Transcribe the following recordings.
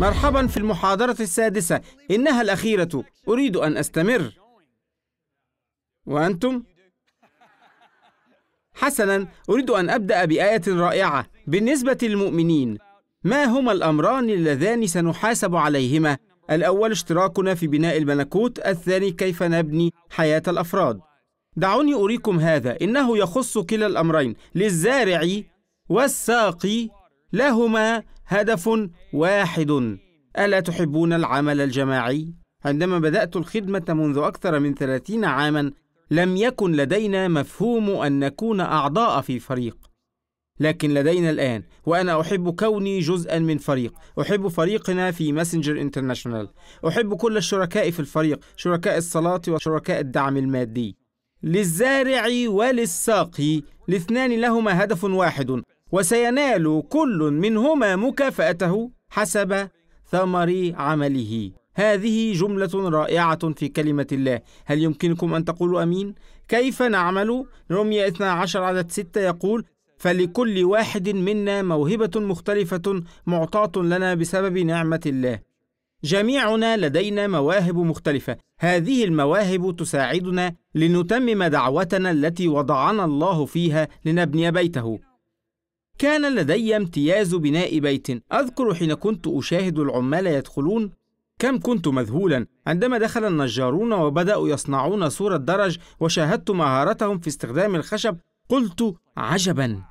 مرحبا في المحاضرة السادسة إنها الأخيرة أريد أن أستمر وأنتم؟ حسنا أريد أن أبدأ بآية رائعة بالنسبة للمؤمنين ما هما الأمران اللذان سنحاسب عليهما؟ الأول اشتراكنا في بناء الملكوت الثاني كيف نبني حياة الأفراد دعوني أريكم هذا إنه يخص كلا الأمرين للزارع والساقي لهما هدف واحد ألا تحبون العمل الجماعي؟ عندما بدأت الخدمة منذ أكثر من ثلاثين عامًا لم يكن لدينا مفهوم أن نكون أعضاء في فريق لكن لدينا الآن وأنا أحب كوني جزءا من فريق أحب فريقنا في ماسنجر انترناشونال أحب كل الشركاء في الفريق شركاء الصلاة وشركاء الدعم المادي للزارع وللساقي الاثنان لهما هدف واحد وسينال كل منهما مكافاته حسب ثمر عمله هذه جملة رائعة في كلمة الله هل يمكنكم أن تقولوا أمين؟ كيف نعمل؟ رمية 12 عدد 6 يقول فلكل واحد منا موهبة مختلفة معطاة لنا بسبب نعمة الله جميعنا لدينا مواهب مختلفة هذه المواهب تساعدنا لنتمم دعوتنا التي وضعنا الله فيها لنبني بيته كان لدي امتياز بناء بيت أذكر حين كنت أشاهد العمال يدخلون كم كنت مذهولا عندما دخل النجارون وبدأوا يصنعون سور الدرج وشاهدت مهارتهم في استخدام الخشب قلت عجبا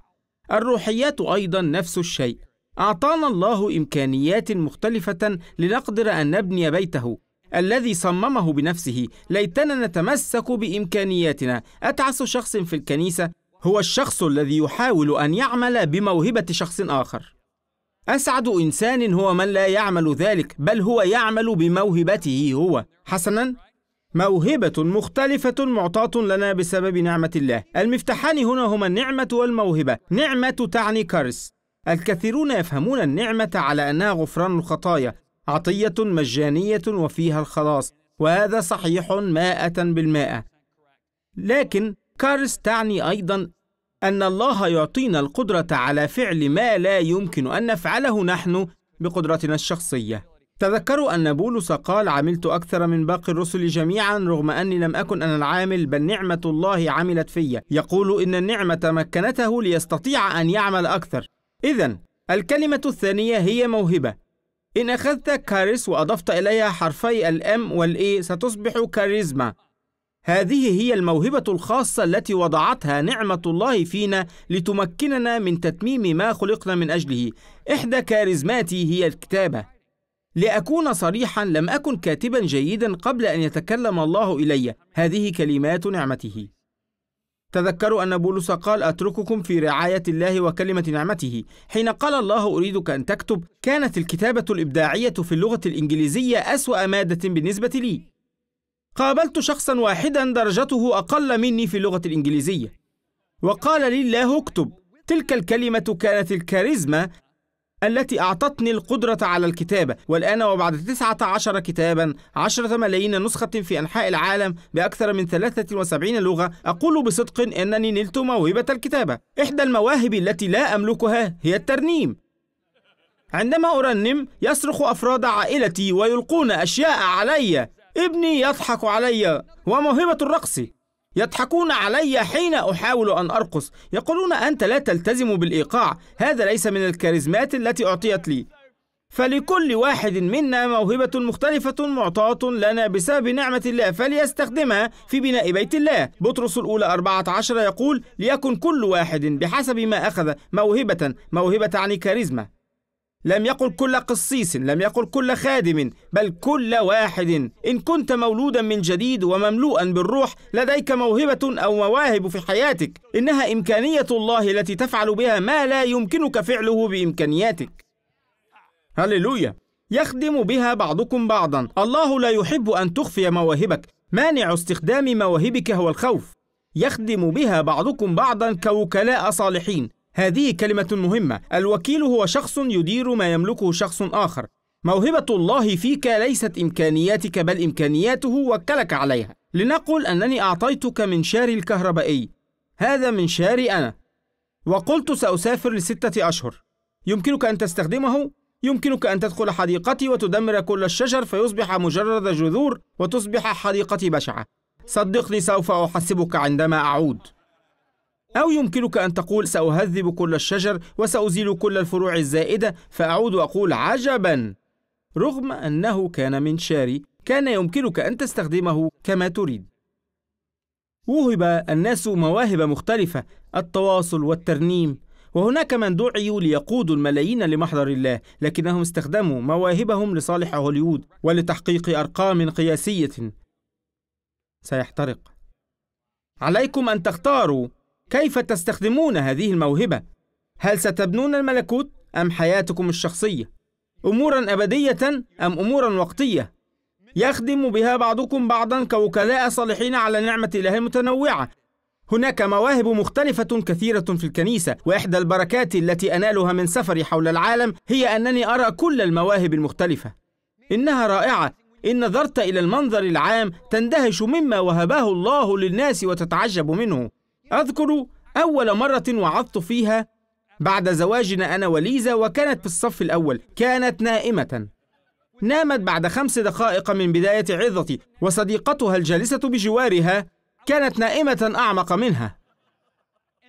الروحيات أيضا نفس الشيء أعطانا الله إمكانيات مختلفة لنقدر أن نبني بيته الذي صممه بنفسه ليتنا نتمسك بإمكانياتنا أتعس شخص في الكنيسة هو الشخص الذي يحاول أن يعمل بموهبة شخص آخر أسعد إنسان هو من لا يعمل ذلك بل هو يعمل بموهبته هو حسنا موهبة مختلفة معطاة لنا بسبب نعمة الله المفتاحان هنا هما النعمة والموهبة نعمة تعني كرس الكثيرون يفهمون النعمة على أنها غفران الخطايا عطية مجانية وفيها الخلاص وهذا صحيح مائه بالمائه لكن كارس تعني أيضا أن الله يعطينا القدرة على فعل ما لا يمكن أن نفعله نحن بقدرتنا الشخصية تذكروا أن بولس قال عملت أكثر من باقي الرسل جميعا رغم أني لم أكن أنا العامل بل نعمة الله عملت في يقول إن النعمة مكنته ليستطيع أن يعمل أكثر إذا الكلمة الثانية هي موهبة إن أخذت كاريس وأضفت إليها حرفي الأم والإي e، ستصبح كاريزما هذه هي الموهبة الخاصة التي وضعتها نعمة الله فينا لتمكننا من تتميم ما خلقنا من أجله. إحدى كاريزماتي هي الكتابة. لأكون صريحا لم أكن كاتبا جيدا قبل أن يتكلم الله إلي. هذه كلمات نعمته. تذكروا أن بولس قال أترككم في رعاية الله وكلمة نعمته حين قال الله أريدك أن تكتب كانت الكتابة الإبداعية في اللغة الإنجليزية أسوأ مادة بالنسبة لي قابلت شخصا واحدا درجته أقل مني في اللغة الإنجليزية وقال لي الله اكتب تلك الكلمة كانت الكاريزما التي أعطتني القدرة على الكتابة والآن وبعد 19 كتابا 10 ملايين نسخة في أنحاء العالم بأكثر من 73 لغة أقول بصدق أنني نلت موهبة الكتابة إحدى المواهب التي لا أملكها هي الترنيم عندما أرنم يصرخ أفراد عائلتي ويلقون أشياء علي ابني يضحك علي وموهبة الرقص يضحكون علي حين أحاول أن أرقص يقولون أنت لا تلتزم بالإيقاع هذا ليس من الكاريزمات التي أعطيت لي فلكل واحد منا موهبة مختلفة معطاة لنا بسبب نعمة الله فليستخدمها في بناء بيت الله بطرس الأولى 14 يقول ليكن كل واحد بحسب ما أخذ موهبة موهبة عن يعني كاريزما لم يقل كل قسيس لم يقل كل خادم بل كل واحد إن كنت مولودا من جديد ومملوءا بالروح لديك موهبة أو مواهب في حياتك إنها إمكانية الله التي تفعل بها ما لا يمكنك فعله بإمكانياتك هللويا يخدم بها بعضكم بعضا الله لا يحب أن تخفي مواهبك مانع استخدام مواهبك هو الخوف يخدم بها بعضكم بعضا كوكلاء صالحين هذه كلمة مهمة الوكيل هو شخص يدير ما يملكه شخص آخر موهبة الله فيك ليست إمكانياتك بل إمكانياته وكلك عليها لنقل أنني أعطيتك منشاري الكهربائي هذا منشاري أنا وقلت سأسافر لستة أشهر يمكنك أن تستخدمه يمكنك أن تدخل حديقتي وتدمر كل الشجر فيصبح مجرد جذور وتصبح حديقتي بشعة صدقني سوف أحسبك عندما أعود أو يمكنك أن تقول سأهذب كل الشجر وسأزيل كل الفروع الزائدة فأعود أقول عجبا رغم أنه كان منشاري كان يمكنك أن تستخدمه كما تريد وهب الناس مواهب مختلفة التواصل والترنيم وهناك من دعيوا ليقودوا الملايين لمحضر الله لكنهم استخدموا مواهبهم لصالح هوليوود ولتحقيق أرقام قياسية سيحترق عليكم أن تختاروا كيف تستخدمون هذه الموهبة؟ هل ستبنون الملكوت أم حياتكم الشخصية؟ أمورا أبدية أم أمورا وقتية؟ يخدم بها بعضكم بعضا كوكلاء صالحين على نعمة الله متنوعة هناك مواهب مختلفة كثيرة في الكنيسة وإحدى البركات التي أنالها من سفري حول العالم هي أنني أرى كل المواهب المختلفة إنها رائعة إن نظرت إلى المنظر العام تندهش مما وهبه الله للناس وتتعجب منه أذكر أول مرة وعظت فيها بعد زواجنا أنا وليزا وكانت في الصف الأول كانت نائمة نامت بعد خمس دقائق من بداية عظتي وصديقتها الجالسة بجوارها كانت نائمة أعمق منها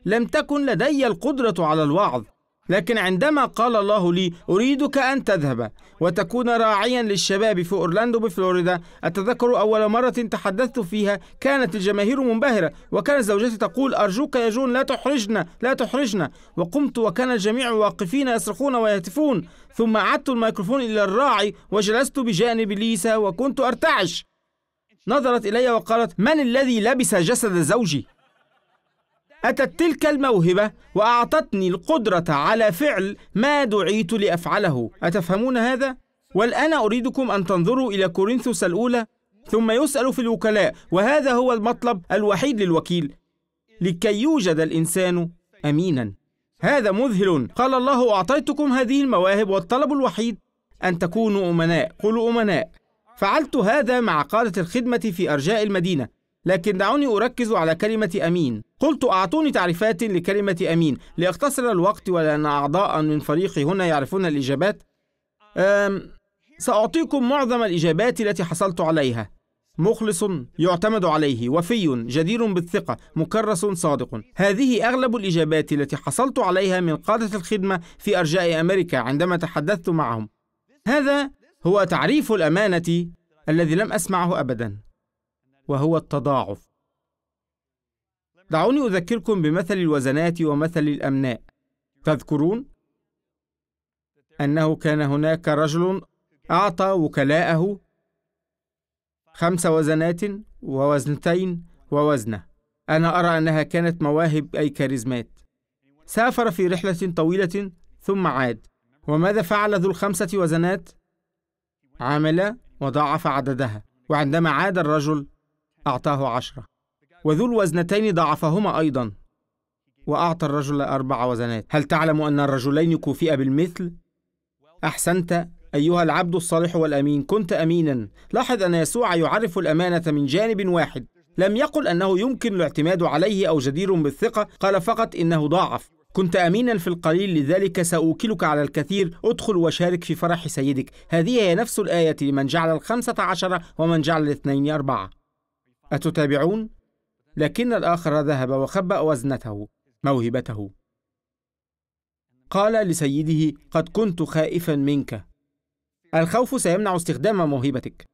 لم تكن لدي القدرة على الوعظ لكن عندما قال الله لي أريدك أن تذهب وتكون راعيا للشباب في أورلاندو بفلوريدا أتذكر أول مرة تحدثت فيها كانت الجماهير منبهرة وكانت زوجتي تقول أرجوك يا جون لا تحرجنا لا تحرجنا وقمت وكان الجميع واقفين يصرخون ويهتفون ثم عدت الميكروفون إلى الراعي وجلست بجانب ليسا وكنت أرتعش نظرت إلي وقالت من الذي لبس جسد زوجي أتت تلك الموهبة وأعطتني القدرة على فعل ما دعيت لأفعله أتفهمون هذا؟ والآن أريدكم أن تنظروا إلى كورنثوس الأولى ثم يسأل في الوكلاء وهذا هو المطلب الوحيد للوكيل لكي يوجد الإنسان أمينا هذا مذهل قال الله أعطيتكم هذه المواهب والطلب الوحيد أن تكونوا أمناء قولوا أمناء فعلت هذا مع قادة الخدمة في أرجاء المدينة لكن دعوني أركز على كلمة أمين قلت أعطوني تعريفات لكلمة أمين لأختصر الوقت ولأن أعضاء من فريقي هنا يعرفون الإجابات أم سأعطيكم معظم الإجابات التي حصلت عليها مخلص يعتمد عليه وفي جدير بالثقة مكرس صادق هذه أغلب الإجابات التي حصلت عليها من قادة الخدمة في أرجاء أمريكا عندما تحدثت معهم هذا هو تعريف الأمانة الذي لم أسمعه أبداً وهو التضاعف دعوني أذكركم بمثل الوزنات ومثل الأمناء تذكرون أنه كان هناك رجل أعطى وكلاءه خمس وزنات ووزنتين ووزنة أنا أرى أنها كانت مواهب أي كاريزمات سافر في رحلة طويلة ثم عاد وماذا فعل ذو الخمسة وزنات؟ عمل وضاعف عددها وعندما عاد الرجل أعطاه عشرة وذو الوزنتين ضعفهما أيضا وأعطى الرجل أربع وزنات هل تعلم أن الرجلين كوفئ بالمثل؟ أحسنت أيها العبد الصالح والأمين كنت أمينا لاحظ أن يسوع يعرف الأمانة من جانب واحد لم يقل أنه يمكن الاعتماد عليه أو جدير بالثقة قال فقط إنه ضاعف كنت أمينا في القليل لذلك سأوكلك على الكثير ادخل وشارك في فرح سيدك هذه هي نفس الآية لمن جعل الخمسة عشر ومن جعل الاثنين أربعة أتتابعون؟ لكن الآخر ذهب وخبأ وزنته موهبته قال لسيده قد كنت خائفا منك الخوف سيمنع استخدام موهبتك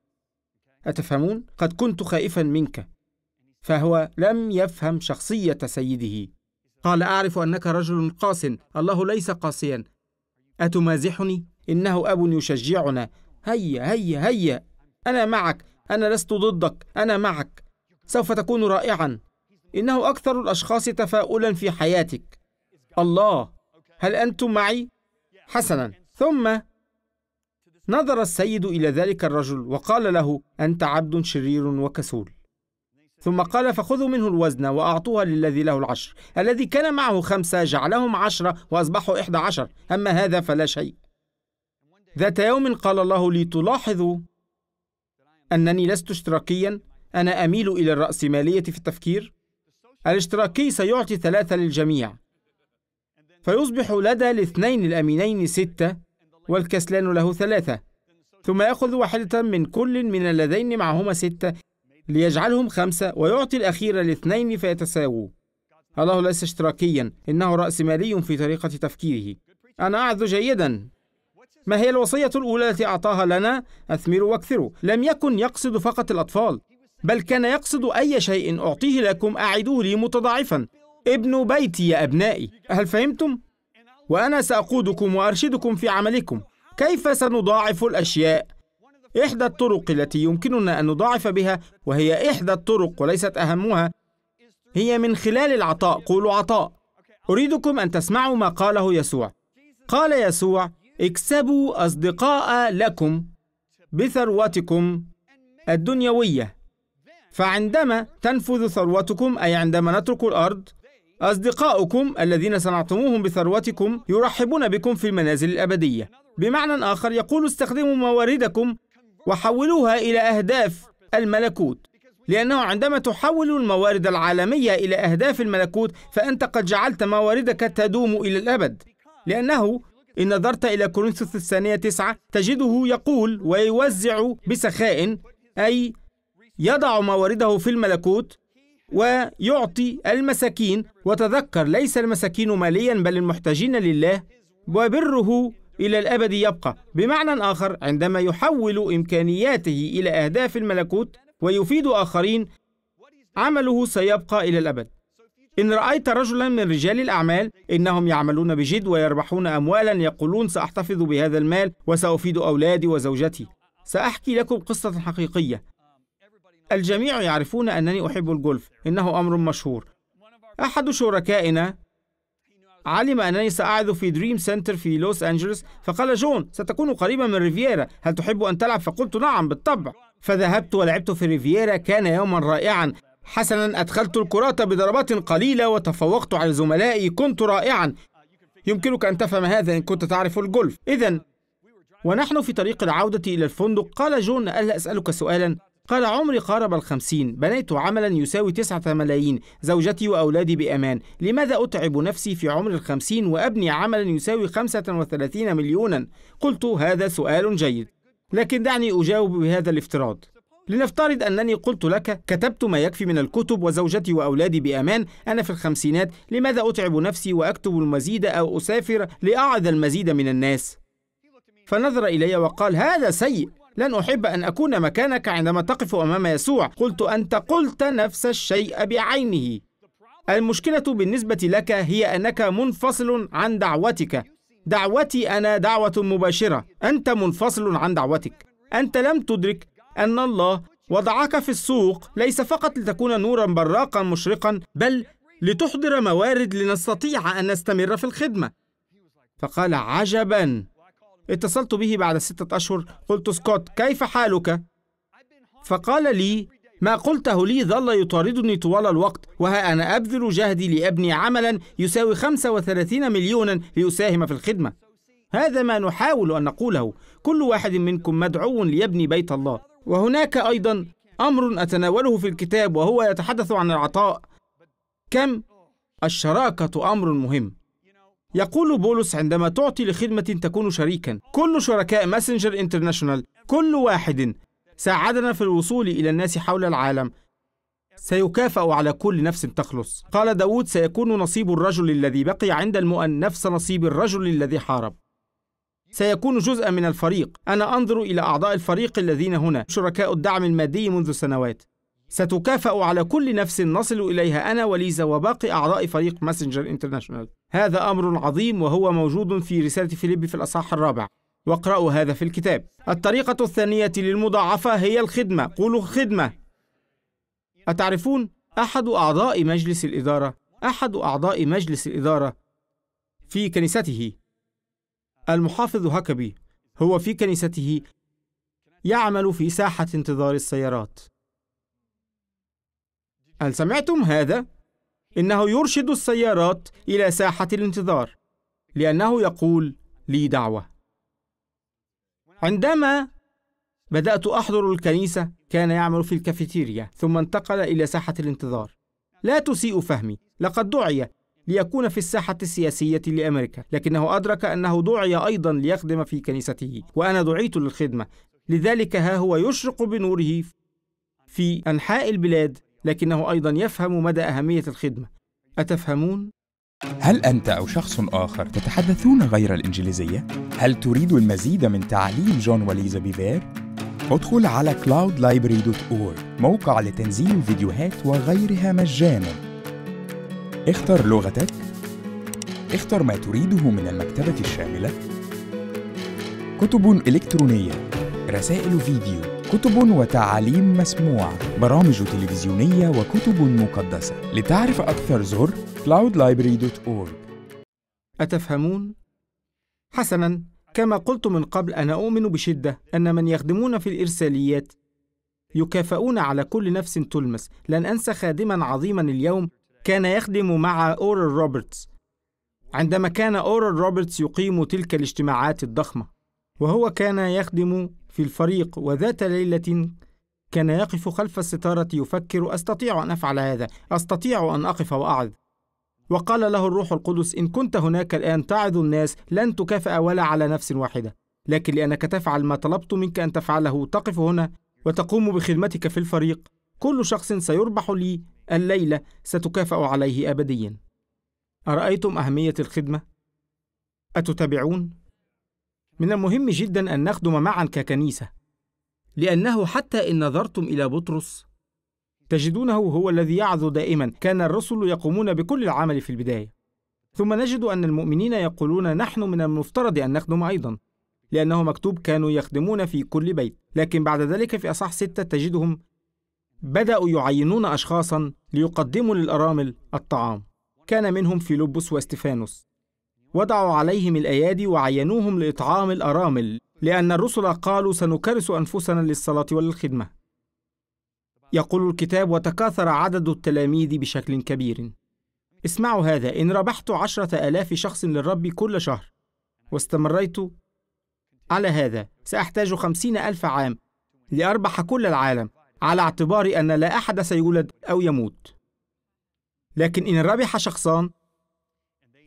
أتفهمون؟ قد كنت خائفا منك فهو لم يفهم شخصية سيده قال أعرف أنك رجل قاس الله ليس قاسيا أتمازحني؟ إنه أب يشجعنا هيا هيا هيا أنا معك أنا لست ضدك أنا معك سوف تكون رائعا إنه أكثر الأشخاص تفاؤلا في حياتك الله هل أنتم معي؟ حسنا ثم نظر السيد إلى ذلك الرجل وقال له أنت عبد شرير وكسول ثم قال فخذوا منه الوزن وأعطوها للذي له العشر الذي كان معه خمسة جعلهم عشرة وأصبحوا إحدى عشر أما هذا فلا شيء ذات يوم قال الله لي تلاحظ أنني لست اشتراكيا أنا أميل إلى الرأسمالية في التفكير الاشتراكي سيعطي ثلاثة للجميع فيصبح لدى الاثنين الأمينين ستة والكسلان له ثلاثة ثم يأخذ واحدة من كل من اللذين معهما ستة ليجعلهم خمسة ويعطي الأخير الاثنين فيتساووا الله ليس اشتراكيا إنه رأسمالي في طريقة تفكيره أنا أعذ جيدا ما هي الوصية الأولى التي أعطاها لنا أثمروا واكثروا لم يكن يقصد فقط الأطفال بل كان يقصد أي شيء أعطيه لكم أعدوه لي متضاعفا ابنوا بيتي يا أبنائي هل فهمتم؟ وأنا سأقودكم وأرشدكم في عملكم كيف سنضاعف الأشياء؟ إحدى الطرق التي يمكننا أن نضاعف بها وهي إحدى الطرق وليست أهمها هي من خلال العطاء قولوا عطاء أريدكم أن تسمعوا ما قاله يسوع قال يسوع اكسبوا أصدقاء لكم بثروتكم الدنيوية فعندما تنفذ ثروتكم أي عندما نترك الأرض أصدقاؤكم الذين صنعتموهم بثروتكم يرحبون بكم في المنازل الأبدية بمعنى آخر يقول استخدموا مواردكم وحولوها إلى أهداف الملكوت لأنه عندما تحول الموارد العالمية إلى أهداف الملكوت فأنت قد جعلت مواردك تدوم إلى الأبد لأنه إن نظرت إلى كورنثوس الثانية تسعة تجده يقول ويوزع بسخاء أي يضع موارده في الملكوت ويعطي المساكين وتذكر ليس المساكين ماليا بل المحتاجين لله وبره إلى الأبد يبقى بمعنى آخر عندما يحول إمكانياته إلى أهداف الملكوت ويفيد آخرين عمله سيبقى إلى الأبد إن رأيت رجلا من رجال الأعمال إنهم يعملون بجد ويربحون أموالا يقولون سأحتفظ بهذا المال وسأفيد أولادي وزوجتي سأحكي لكم قصة حقيقية الجميع يعرفون أنني أحب الجولف إنه أمر مشهور أحد شركائنا علم أنني ساعد في دريم سنتر في لوس أنجلوس فقال جون ستكون قريبا من ريفييرا هل تحب أن تلعب فقلت نعم بالطبع فذهبت ولعبت في ريفييرا كان يوما رائعا حسنا أدخلت الكرة بضربات قليلة وتفوقت على زملائي كنت رائعا يمكنك أن تفهم هذا إن كنت تعرف الجولف إذا ونحن في طريق العودة إلى الفندق قال جون ألا أسألك سؤالا قال عمري قارب الخمسين بنيت عملا يساوي تسعة ملايين زوجتي وأولادي بأمان لماذا أتعب نفسي في عمر الخمسين وأبني عملا يساوي خمسة وثلاثين مليونا قلت هذا سؤال جيد لكن دعني أجاوب بهذا الافتراض لنفترض أنني قلت لك كتبت ما يكفي من الكتب وزوجتي وأولادي بأمان أنا في الخمسينات لماذا أتعب نفسي وأكتب المزيد أو أسافر لأعد المزيد من الناس فنظر إلي وقال هذا سيء لن أحب أن أكون مكانك عندما تقف أمام يسوع قلت أنت قلت نفس الشيء بعينه المشكلة بالنسبة لك هي أنك منفصل عن دعوتك دعوتي أنا دعوة مباشرة أنت منفصل عن دعوتك أنت لم تدرك أن الله وضعك في السوق ليس فقط لتكون نورا براقا مشرقا بل لتحضر موارد لنستطيع أن نستمر في الخدمة فقال عجبا اتصلت به بعد ستة أشهر قلت سكوت كيف حالك؟ فقال لي ما قلته لي ظل يطاردني طوال الوقت وها أنا أبذل جهدي لأبني عملا يساوي 35 مليونا لأساهم في الخدمة هذا ما نحاول أن نقوله كل واحد منكم مدعو ليبني بيت الله وهناك أيضا أمر أتناوله في الكتاب وهو يتحدث عن العطاء كم الشراكة أمر مهم يقول بولس عندما تعطي لخدمة تكون شريكا كل شركاء ماسنجر انترناشونال كل واحد ساعدنا في الوصول إلى الناس حول العالم سيكافأ على كل نفس تخلص قال داود سيكون نصيب الرجل الذي بقي عند المؤن نفس نصيب الرجل الذي حارب سيكون جزءا من الفريق أنا أنظر إلى أعضاء الفريق الذين هنا شركاء الدعم المادي منذ سنوات ستكافأ على كل نفس نصل إليها أنا وليزا وباقي أعضاء فريق ماسنجر انترناشونال هذا أمر عظيم وهو موجود في رسالة فيليب في الأصحاح الرابع واقرأوا هذا في الكتاب الطريقة الثانية للمضاعفة هي الخدمة قولوا خدمة أتعرفون أحد أعضاء مجلس الإدارة أحد أعضاء مجلس الإدارة في كنيسته المحافظ هكبي هو في كنيسته يعمل في ساحة انتظار السيارات هل سمعتم هذا؟ إنه يرشد السيارات إلى ساحة الانتظار لأنه يقول لي دعوة. عندما بدأت أحضر الكنيسة كان يعمل في الكافيتيريا ثم انتقل إلى ساحة الانتظار. لا تسيء فهمي، لقد دعي ليكون في الساحة السياسية لأمريكا، لكنه أدرك أنه دعي أيضا ليخدم في كنيسته، وأنا دعيت للخدمة، لذلك ها هو يشرق بنوره في أنحاء البلاد لكنه أيضا يفهم مدى أهمية الخدمة أتفهمون؟ هل أنت أو شخص آخر تتحدثون غير الإنجليزية؟ هل تريد المزيد من تعليم جون وليزا بيفير؟ ادخل على cloudlibrary.org موقع لتنزيل فيديوهات وغيرها مجانا اختر لغتك اختر ما تريده من المكتبة الشاملة كتب إلكترونية رسائل فيديو كتب وتعاليم مسموعة برامج تلفزيونية وكتب مقدسة لتعرف أكثر زر cloudlibrary.org أتفهمون؟ حسناً كما قلت من قبل أنا أؤمن بشدة أن من يخدمون في الإرساليات يكافئون على كل نفس تلمس لن أنسى خادما عظيما اليوم كان يخدم مع أورل روبرتس عندما كان أورل روبرتس يقيم تلك الاجتماعات الضخمة وهو كان يخدم في الفريق وذات ليلة كان يقف خلف الستارة يفكر أستطيع أن أفعل هذا أستطيع أن أقف وأعظ وقال له الروح القدس إن كنت هناك الآن تعظ الناس لن تكافأ ولا على نفس واحدة لكن لأنك تفعل ما طلبت منك أن تفعله تقف هنا وتقوم بخدمتك في الفريق كل شخص سيربح لي الليلة ستكافأ عليه أبديا أرأيتم أهمية الخدمة؟ أتتابعون؟ من المهم جدا أن نخدم معا ككنيسة لأنه حتى إن نظرتم إلى بطرس تجدونه هو الذي يعظ دائما كان الرسل يقومون بكل العمل في البداية ثم نجد أن المؤمنين يقولون نحن من المفترض أن نخدم أيضا لأنه مكتوب كانوا يخدمون في كل بيت لكن بعد ذلك في أصح ستة تجدهم بدأوا يعينون أشخاصا ليقدموا للأرامل الطعام كان منهم فيلبس واستفانوس وضعوا عليهم الأيادي وعينوهم لإطعام الأرامل لأن الرسل قالوا سنكرس أنفسنا للصلاة وللخدمة يقول الكتاب وتكاثر عدد التلاميذ بشكل كبير اسمعوا هذا إن ربحت عشرة آلاف شخص للرب كل شهر واستمريت على هذا سأحتاج خمسين ألف عام لأربح كل العالم على اعتبار أن لا أحد سيولد أو يموت لكن إن ربح شخصان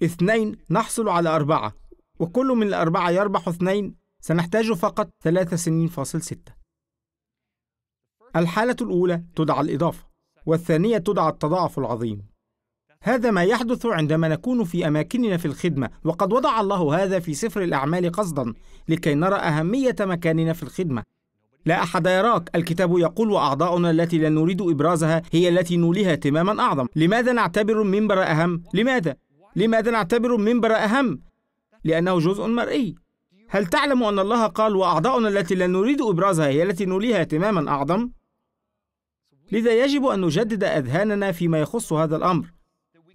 اثنين نحصل على أربعة وكل من الأربعة يربح اثنين سنحتاج فقط ثلاثة سنين فاصل ستة الحالة الأولى تدعى الإضافة والثانية تدعى التضاعف العظيم هذا ما يحدث عندما نكون في أماكننا في الخدمة وقد وضع الله هذا في سفر الأعمال قصدا لكي نرى أهمية مكاننا في الخدمة لا أحد يراك الكتاب يقول وأعضاؤنا التي لا نريد إبرازها هي التي نوليها اهتماما أعظم لماذا نعتبر المنبر أهم؟ لماذا؟ لماذا نعتبر المنبر أهم؟ لأنه جزء مرئي هل تعلم أن الله قال وأعضاؤنا التي لا نريد إبرازها هي التي نوليها اهتماما أعظم؟ لذا يجب أن نجدد أذهاننا فيما يخص هذا الأمر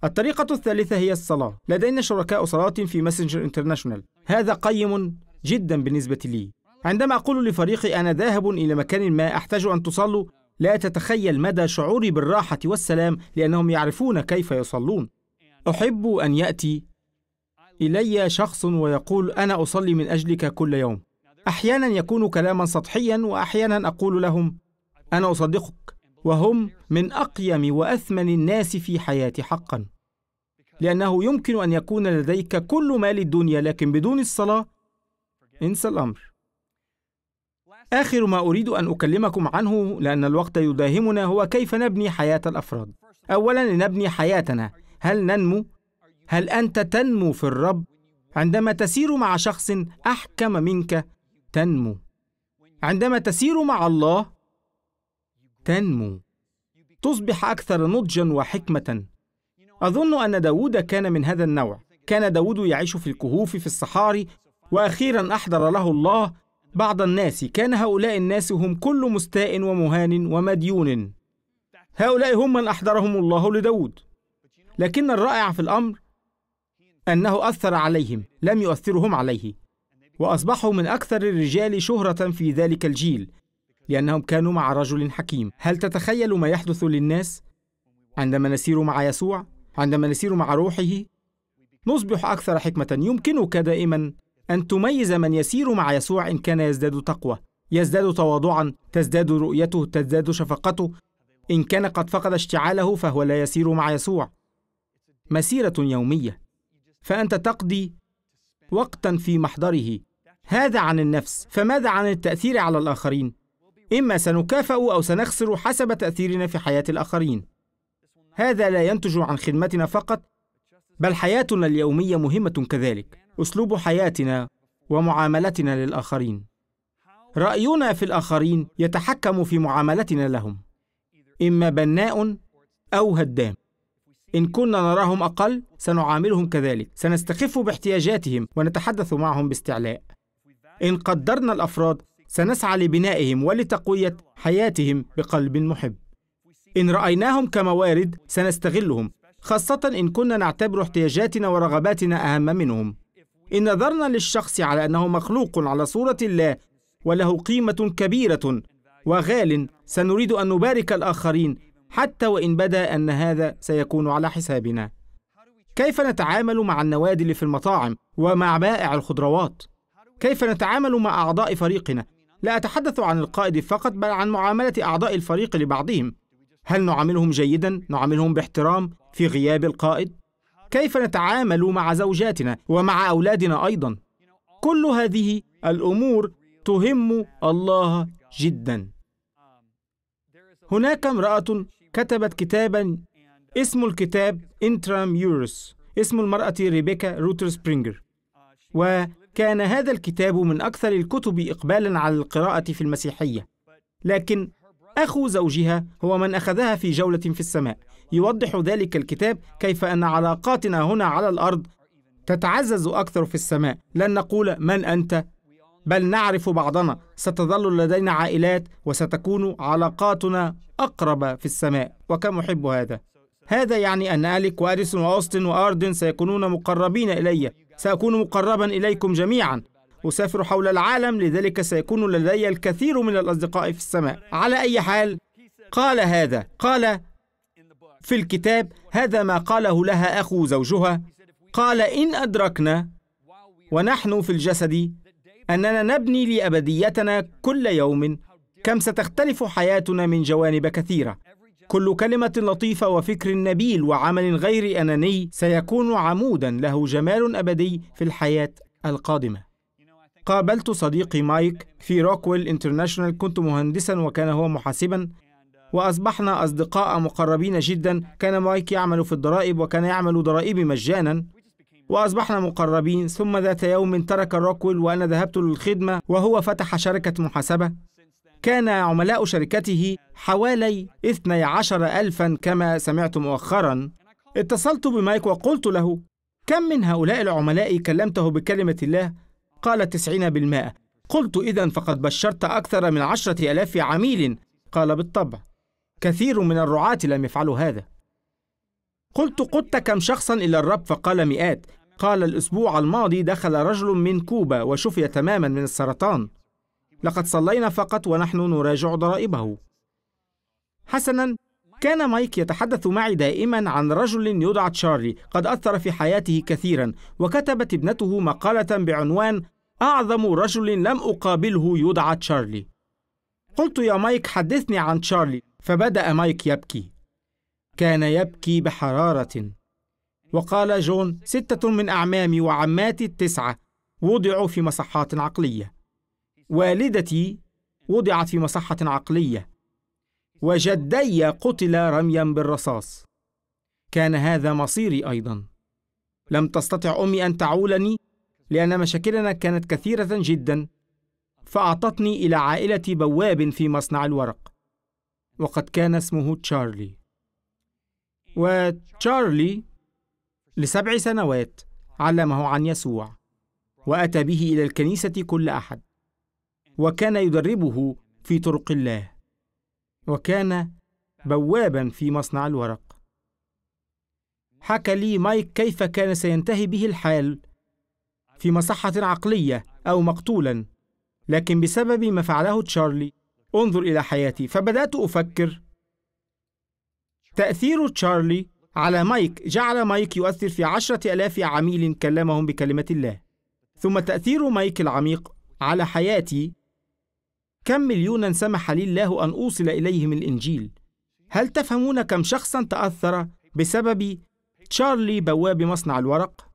الطريقة الثالثة هي الصلاة لدينا شركاء صلاة في ماسنجر انترناشونال هذا قيم جدا بالنسبة لي عندما أقول لفريقي أنا ذاهب إلى مكان ما أحتاج أن تصلوا لا تتخيل مدى شعوري بالراحة والسلام لأنهم يعرفون كيف يصلون احب ان ياتي الي شخص ويقول انا اصلي من اجلك كل يوم احيانا يكون كلاما سطحيا واحيانا اقول لهم انا اصدقك وهم من اقيم واثمن الناس في حياتي حقا لانه يمكن ان يكون لديك كل مال الدنيا لكن بدون الصلاه انسى الامر اخر ما اريد ان اكلمكم عنه لان الوقت يداهمنا هو كيف نبني حياه الافراد اولا لنبني حياتنا هل ننمو هل انت تنمو في الرب عندما تسير مع شخص احكم منك تنمو عندما تسير مع الله تنمو تصبح اكثر نضجا وحكمه اظن ان داود كان من هذا النوع كان داود يعيش في الكهوف في الصحاري واخيرا احضر له الله بعض الناس كان هؤلاء الناس هم كل مستاء ومهان ومديون هؤلاء هم من احضرهم الله لداود لكن الرائع في الأمر أنه أثر عليهم لم يؤثرهم عليه وأصبحوا من أكثر الرجال شهرة في ذلك الجيل لأنهم كانوا مع رجل حكيم هل تتخيل ما يحدث للناس عندما نسير مع يسوع عندما نسير مع روحه نصبح أكثر حكمة يمكنك دائما أن تميز من يسير مع يسوع إن كان يزداد تقوى يزداد تواضعا تزداد رؤيته تزداد شفقته إن كان قد فقد اشتعاله فهو لا يسير مع يسوع مسيرة يومية فأنت تقضي وقتا في محضره هذا عن النفس فماذا عن التأثير على الآخرين؟ إما سنكافأ أو سنخسر حسب تأثيرنا في حياة الآخرين هذا لا ينتج عن خدمتنا فقط بل حياتنا اليومية مهمة كذلك أسلوب حياتنا ومعاملتنا للآخرين رأينا في الآخرين يتحكم في معاملتنا لهم إما بناء أو هدام إن كنا نراهم أقل سنعاملهم كذلك سنستخف باحتياجاتهم ونتحدث معهم باستعلاء إن قدرنا الأفراد سنسعى لبنائهم ولتقوية حياتهم بقلب محب إن رأيناهم كموارد سنستغلهم خاصة إن كنا نعتبر احتياجاتنا ورغباتنا أهم منهم إن نظرنا للشخص على أنه مخلوق على صورة الله وله قيمة كبيرة وغال سنريد أن نبارك الآخرين حتى وإن بدا أن هذا سيكون على حسابنا كيف نتعامل مع النوادل في المطاعم ومع بائع الخضروات كيف نتعامل مع أعضاء فريقنا لا أتحدث عن القائد فقط بل عن معاملة أعضاء الفريق لبعضهم هل نعاملهم جيدا نعاملهم باحترام في غياب القائد كيف نتعامل مع زوجاتنا ومع أولادنا أيضا كل هذه الأمور تهم الله جدا هناك امرأة كتبت كتابا اسم الكتاب يورس اسم المرأة ريبيكا روتر سبرينجر وكان هذا الكتاب من أكثر الكتب إقبالا على القراءة في المسيحية لكن أخو زوجها هو من أخذها في جولة في السماء يوضح ذلك الكتاب كيف أن علاقاتنا هنا على الأرض تتعزز أكثر في السماء لن نقول من أنت بل نعرف بعضنا ستظل لدينا عائلات وستكون علاقاتنا أقرب في السماء وكم أحب هذا هذا يعني أن أليك وأريسون وأوستن وأردن سيكونون مقربين إلي سأكون مقربا إليكم جميعا أسافر حول العالم لذلك سيكون لدي الكثير من الأصدقاء في السماء على أي حال قال هذا قال في الكتاب هذا ما قاله لها أخو زوجها قال إن أدركنا ونحن في الجسد أننا نبني لأبديتنا كل يوم كم ستختلف حياتنا من جوانب كثيرة كل كلمة لطيفة وفكر نبيل وعمل غير أناني سيكون عمودا له جمال أبدي في الحياة القادمة قابلت صديقي مايك في روكويل انترناشونال كنت مهندسا وكان هو محاسبا وأصبحنا أصدقاء مقربين جدا كان مايك يعمل في الضرائب وكان يعمل ضرائبي مجانا وأصبحنا مقربين ثم ذات يوم ترك روكويل وأنا ذهبت للخدمة وهو فتح شركة محاسبة كان عملاء شركته حوالي 12 ألفا كما سمعت مؤخرا اتصلت بمايك وقلت له كم من هؤلاء العملاء كلمته بكلمة الله؟ قال 90% قلت إذا فقد بشرت أكثر من عشرة ألاف عميل قال بالطبع كثير من الرعاة لم يفعلوا هذا قلت قدت كم شخصا إلى الرب فقال مئات قال الأسبوع الماضي دخل رجل من كوبا وشفي تماما من السرطان لقد صلينا فقط ونحن نراجع ضرائبه حسنا كان مايك يتحدث معي دائما عن رجل يدعى تشارلي قد أثر في حياته كثيرا وكتبت ابنته مقالة بعنوان أعظم رجل لم أقابله يدعى تشارلي قلت يا مايك حدثني عن تشارلي فبدأ مايك يبكي كان يبكي بحرارة وقال جون ستة من أعمامي وعماتي التسعة وضعوا في مصحات عقلية والدتي وضعت في مصحة عقلية وجدي قتل رميا بالرصاص كان هذا مصيري أيضا لم تستطع أمي أن تعولني لأن مشاكلنا كانت كثيرة جدا فأعطتني إلى عائلة بواب في مصنع الورق وقد كان اسمه تشارلي وتشارلي لسبع سنوات علمه عن يسوع واتى به الى الكنيسه كل احد وكان يدربه في طرق الله وكان بوابا في مصنع الورق حكى لي مايك كيف كان سينتهي به الحال في مصحه عقليه او مقتولا لكن بسبب ما فعله تشارلي انظر الى حياتي فبدات افكر تاثير تشارلي على مايك جعل مايك يؤثر في عشرة ألاف عميل كلمهم بكلمة الله ثم تأثير مايك العميق على حياتي كم مليونا سمح لي الله أن أوصل إليهم الإنجيل هل تفهمون كم شخصا تأثر بسبب تشارلي بواب مصنع الورق؟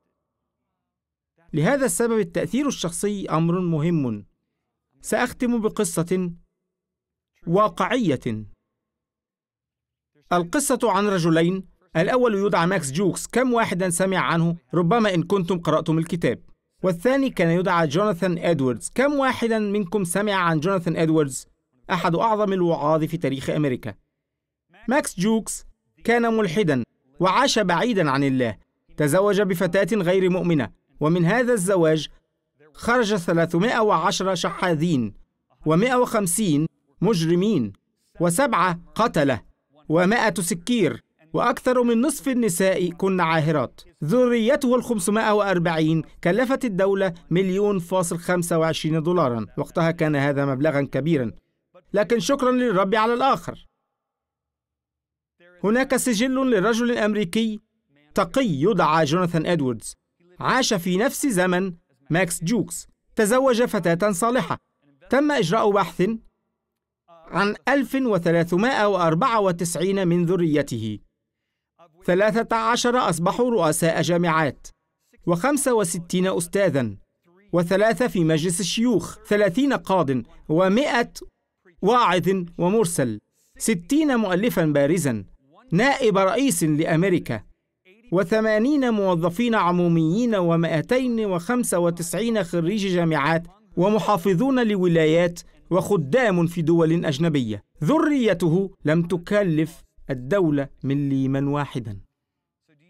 لهذا السبب التأثير الشخصي أمر مهم سأختم بقصة واقعية القصة عن رجلين الأول يدعى ماكس جوكس كم واحدا سمع عنه ربما إن كنتم قرأتم الكتاب والثاني كان يدعى جوناثان إدواردز كم واحدا منكم سمع عن جوناثان إدواردز أحد أعظم الوعاظ في تاريخ أمريكا ماكس جوكس كان ملحدا وعاش بعيدا عن الله تزوج بفتاة غير مؤمنة ومن هذا الزواج خرج 310 شحاذين و150 مجرمين وسبعة قتلة ومائة سكير وأكثر من نصف النساء كن عاهرات ذريته الخمسمائة كلفت الدولة مليون فاصل خمسة وعشرين دولارا وقتها كان هذا مبلغا كبيرا لكن شكرا للرب على الآخر هناك سجل لرجل أمريكي تقي يدعى جوناثان إدواردز عاش في نفس زمن ماكس جوكس تزوج فتاة صالحة تم إجراء بحث عن 1394 من ذريته ثلاثة عشر أصبحوا رؤساء جامعات وخمسة وستين أستاذاً وثلاثة في مجلس الشيوخ ثلاثين قاض ومائة واعظ ومرسل ستين مؤلفا بارزا نائب رئيس لأمريكا وثمانين موظفين عموميين ومائتين وخمسة وتسعين خريج جامعات ومحافظون لولايات وخدام في دول أجنبية ذريته لم تكلف الدولة من واحدا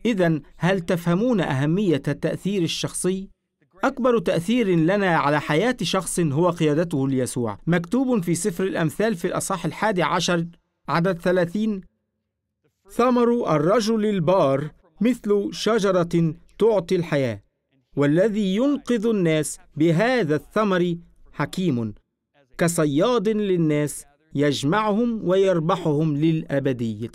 إذا هل تفهمون أهمية التأثير الشخصي؟ أكبر تأثير لنا على حياة شخص هو قيادته ليسوع مكتوب في سفر الأمثال في الأصحاح الحادي عشر عدد ثلاثين ثمر الرجل البار مثل شجرة تعطي الحياة والذي ينقذ الناس بهذا الثمر حكيم كصياد للناس يجمعهم ويربحهم للابديه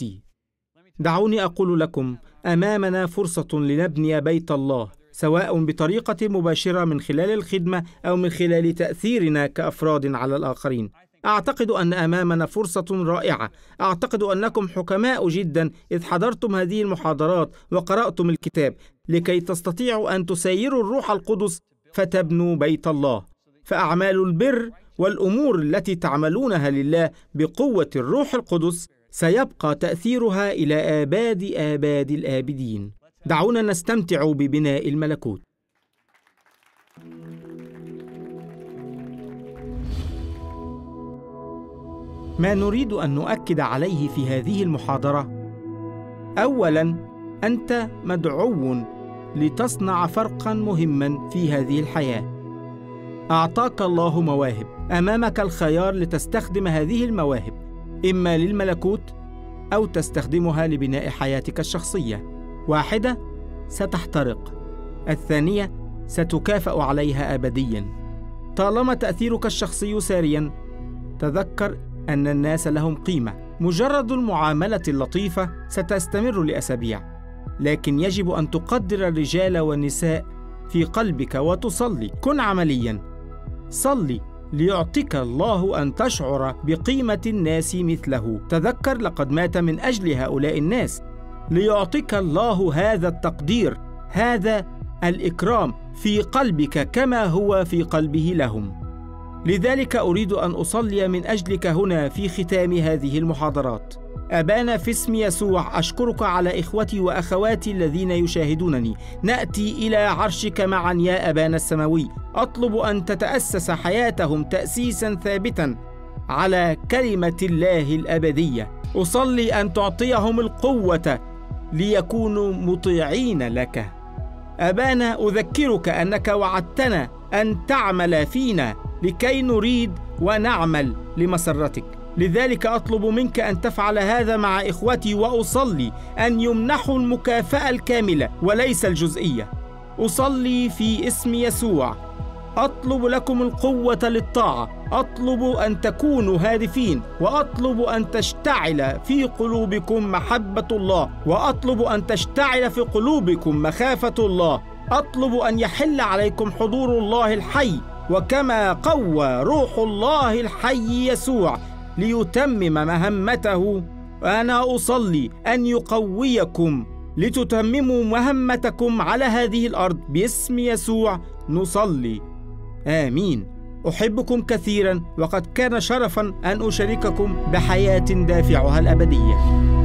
دعوني اقول لكم امامنا فرصه لنبني بيت الله سواء بطريقه مباشره من خلال الخدمه او من خلال تاثيرنا كافراد على الاخرين اعتقد ان امامنا فرصه رائعه اعتقد انكم حكماء جدا اذ حضرتم هذه المحاضرات وقراتم الكتاب لكي تستطيعوا ان تسيروا الروح القدس فتبنوا بيت الله فاعمال البر والأمور التي تعملونها لله بقوة الروح القدس سيبقى تأثيرها إلى آباد آباد الآبدين دعونا نستمتع ببناء الملكوت ما نريد ان نؤكد عليه في هذه المحاضره اولا انت مدعو لتصنع فرقا مهما في هذه الحياه اعطاك الله مواهب امامك الخيار لتستخدم هذه المواهب اما للملكوت او تستخدمها لبناء حياتك الشخصيه واحده ستحترق الثانيه ستكافأ عليها ابديا طالما تاثيرك الشخصي ساريا تذكر ان الناس لهم قيمه مجرد المعامله اللطيفه ستستمر لاسابيع لكن يجب ان تقدر الرجال والنساء في قلبك وتصلي كن عمليا صلي ليعطيك الله أن تشعر بقيمة الناس مثله تذكر لقد مات من أجل هؤلاء الناس ليعطيك الله هذا التقدير هذا الإكرام في قلبك كما هو في قلبه لهم لذلك أريد أن أصلي من أجلك هنا في ختام هذه المحاضرات أبانا في اسم يسوع أشكرك على إخوتي وأخواتي الذين يشاهدونني نأتي إلى عرشك معا يا أبانا السماوي أطلب أن تتأسس حياتهم تأسيسا ثابتا على كلمة الله الأبدية أصلي أن تعطيهم القوة ليكونوا مطيعين لك أبانا أذكرك أنك وعدتنا أن تعمل فينا لكي نريد ونعمل لمسرتك لذلك اطلب منك ان تفعل هذا مع اخوتي واصلي ان يمنحوا المكافاه الكامله وليس الجزئيه اصلي في اسم يسوع اطلب لكم القوه للطاعه اطلب ان تكونوا هادفين واطلب ان تشتعل في قلوبكم محبه الله واطلب ان تشتعل في قلوبكم مخافه الله اطلب ان يحل عليكم حضور الله الحي وكما قوى روح الله الحي يسوع ليتمم مهمته وانا اصلي ان يقويكم لتتمموا مهمتكم على هذه الارض باسم يسوع نصلي امين احبكم كثيرا وقد كان شرفا ان اشارككم بحياه دافعها الابديه